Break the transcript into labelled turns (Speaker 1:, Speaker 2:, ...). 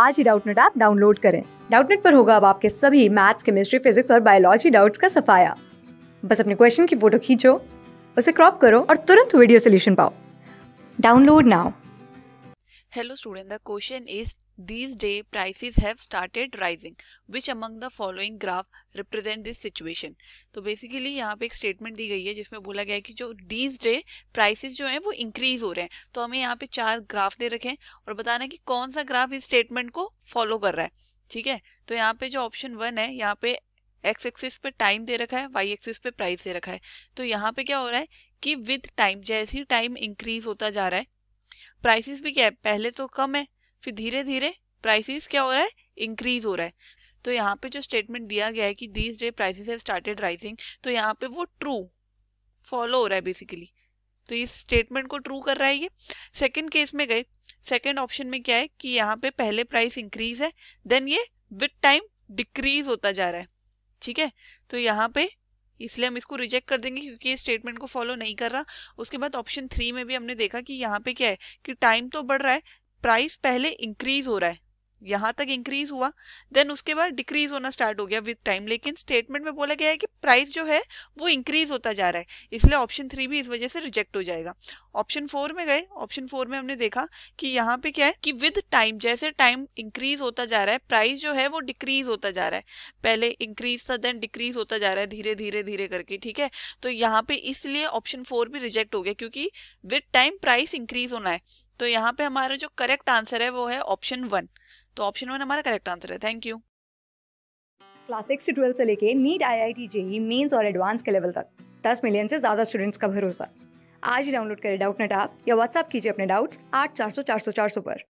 Speaker 1: आज ही Doubtnut app download करें डाउटनेट पर होगा अब आपके सभी मैथ्स केमिस्ट्री फिजिक्स और बायोलॉजी डाउट्स का सफाया बस अपने क्वेश्चन की फोटो खींचो उसे क्रॉप करो और तुरंत वीडियो सोल्यूशन पाओ download now
Speaker 2: hello student the question is These day prices have started rising. Which among the following graph represent this situation? तो basically यहाँ पे एक statement दी गई है जिसमें बोला गया है कि जो these day prices जो हैं वो increase हो रहे हैं तो हमें यहाँ पे चार ग्राफ दे रखे हैं और बताना है कि कौन सा ग्राफ इस statement को follow कर रहा है ठीक है तो यहाँ पे जो ऑप्शन वन है यहाँ पे एक्स एक्सिस पे टाइम दे रखा है वाई एक्सिस पे प्राइस दे रखा है तो यहाँ पे क्या हो रहा है कि विद टाइम जैसे ही टाइम इंक्रीज होता जा रहा है प्राइसेस भी क्या है पहले तो कम है फिर धीरे धीरे प्राइसेस क्या हो रहा है इंक्रीज हो रहा है तो यहाँ पे जो स्टेटमेंट दिया गया है कि these day prices have started rising तो यहाँ पे वो ट्रू फॉलो हो रहा है बेसिकली तो इस स्टेटमेंट को ट्रू कर रहा है ये सेकेंड केस में गए सेकेंड ऑप्शन में क्या है कि यहाँ पे पहले प्राइस इंक्रीज है देन ये विद टाइम डिक्रीज होता जा रहा है ठीक है तो यहाँ पे इसलिए हम इसको रिजेक्ट कर देंगे क्योंकि ये स्टेटमेंट को फॉलो नहीं कर रहा उसके बाद ऑप्शन थ्री में भी हमने देखा कि यहाँ पे क्या है कि टाइम तो बढ़ रहा है प्राइस पहले इंक्रीज हो रहा है यहां तक इंक्रीज हुआ देन उसके बाद डिक्रीज होना स्टार्ट हो गया विद टाइम लेकिन स्टेटमेंट में बोला गया है कि प्राइस जो है वो इंक्रीज होता जा रहा है इसलिए ऑप्शन थ्री भी इस वजह से रिजेक्ट हो जाएगा ऑप्शन फोर में गए ऑप्शन फोर में हमने देखा कि यहाँ पे क्या है कि विद टाइम जैसे टाइम इंक्रीज होता जा रहा है प्राइस जो है वो डिक्रीज होता जा रहा है पहले इंक्रीज था देन डिक्रीज होता जा रहा है धीरे धीरे धीरे करके ठीक है तो यहाँ पे इसलिए ऑप्शन फोर भी रिजेक्ट हो गया क्योंकि विद टाइम प्राइस इंक्रीज होना है तो यहाँ पे हमारा जो करेक्ट आंसर है वो है ऑप्शन वन तो ऑप्शन वन हमारा करेक्ट आंसर है थैंक यू
Speaker 1: क्लास सिक्स से ट्वेल्थ से लेके NEET I I T JEE mains और एडवांस के लेवल तक दस मिलियन से ज़्यादा स्टूडेंट्स का भरोसा आज ही डाउनलोड करें डाउट नेट आप या व्हाट्सअप कीजिए अपने डाउट्स आठ चार सौ चार सौ चार सौ पर